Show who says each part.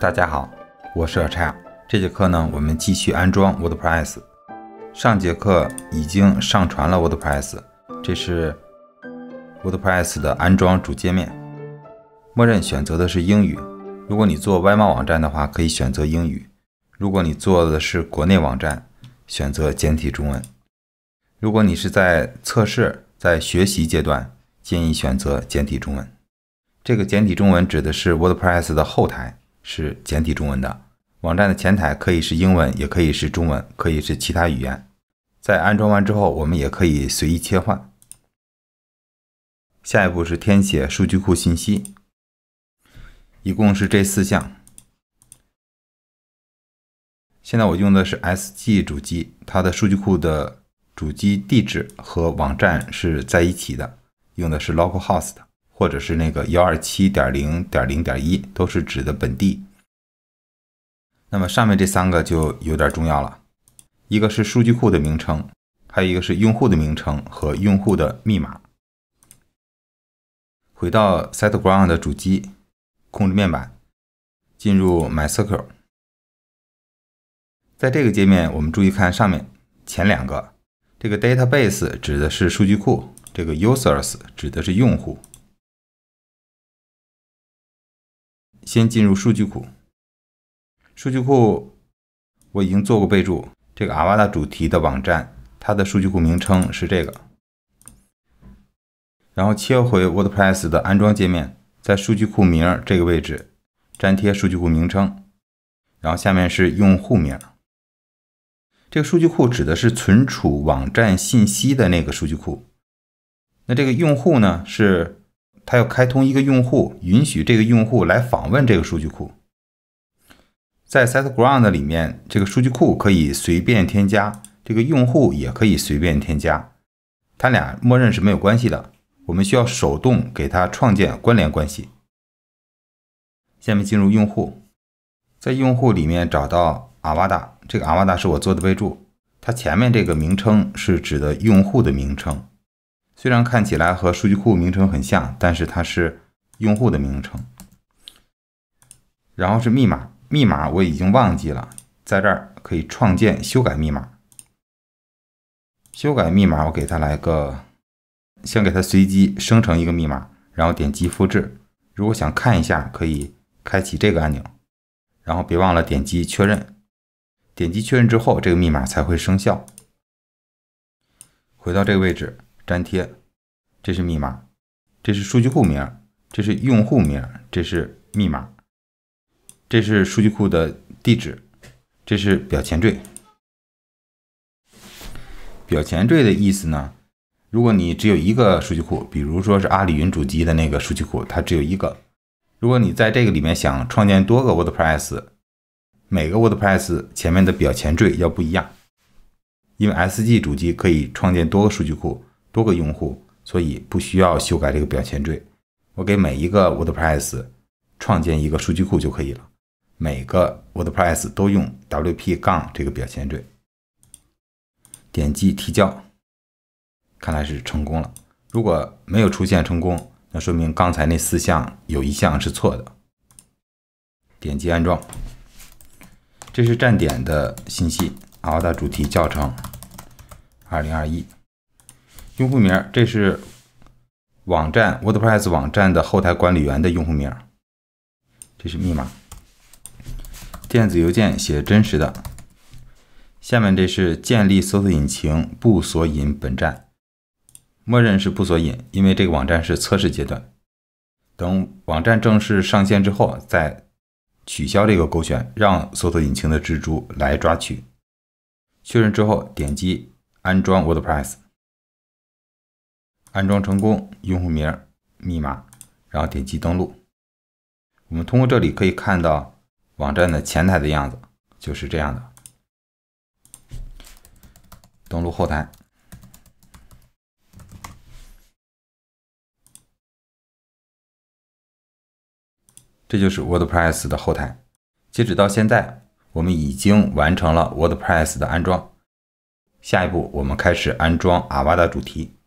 Speaker 1: 大家好，我是小柴。这节课呢，我们继续安装 WordPress。上节课已经上传了 WordPress，这是 WordPress 的安装主界面。默认选择的是英语。如果你做外贸网站的话，可以选择英语；如果你做的是国内网站，选择简体中文。如果你是在测试、在学习阶段，建议选择简体中文。这个简体中文指的是 WordPress 的后台。是简体中文的网站的前台可以是英文，也可以是中文，可以是其他语言。在安装完之后，我们也可以随意切换。下一步是填写数据库信息，一共是这四项。现在我用的是 S G 主机，它的数据库的主机地址和网站是在一起的，用的是 localhost 的。或者是那个幺二七点零点零点一，都是指的本地。那么上面这三个就有点重要了，一个是数据库的名称，还有一个是用户的名称和用户的密码。回到 SiteGround 的主机控制面板，进入 MyCircle，在这个界面我们注意看上面前两个，这个 Database 指的是数据库，这个 Users 指的是用户。先进入数据库，数据库我已经做过备注，这个阿瓦达主题的网站，它的数据库名称是这个。然后切回 WordPress 的安装界面，在数据库名这个位置粘贴数据库名称，然后下面是用户名。这个数据库指的是存储网站信息的那个数据库，那这个用户呢是。它要开通一个用户，允许这个用户来访问这个数据库。在 set ground 里面，这个数据库可以随便添加，这个用户也可以随便添加。它俩默认是没有关系的，我们需要手动给它创建关联关系。下面进入用户，在用户里面找到阿瓦达，这个阿瓦达是我做的备注，它前面这个名称是指的用户的名称。虽然看起来和数据库名称很像，但是它是用户的名称。然后是密码，密码我已经忘记了，在这儿可以创建、修改密码。修改密码，我给它来个，先给它随机生成一个密码，然后点击复制。如果想看一下，可以开启这个按钮。然后别忘了点击确认，点击确认之后，这个密码才会生效。回到这个位置。粘贴，这是密码，这是数据库名，这是用户名，这是密码，这是数据库的地址，这是表前缀。表前缀的意思呢？如果你只有一个数据库，比如说是阿里云主机的那个数据库，它只有一个。如果你在这个里面想创建多个 WordPress，每个 WordPress 前面的表前缀要不一样，因为 SG 主机可以创建多个数据库。多个用户，所以不需要修改这个表前缀。我给每一个 WordPress 创建一个数据库就可以了。每个 WordPress 都用 wp- 杠这个表前缀。点击提交，看来是成功了。如果没有出现成功，那说明刚才那四项有一项是错的。点击安装。这是站点的信息，我的主题教程，二零二一。用户名儿，这是网站 WordPress 网站的后台管理员的用户名儿，这是密码。电子邮件写真实的。下面这是建立搜索引擎不索引本站，默认是不索引，因为这个网站是测试阶段，等网站正式上线之后再取消这个勾选，让搜索引擎的蜘蛛来抓取。确认之后点击安装 WordPress。安装成功，用户名、密码，然后点击登录。我们通过这里可以看到网站的前台的样子，就是这样的。登录后台，这就是 WordPress 的后台。截止到现在，我们已经完成了 WordPress 的安装。下一步，我们开始安装阿瓦的主题。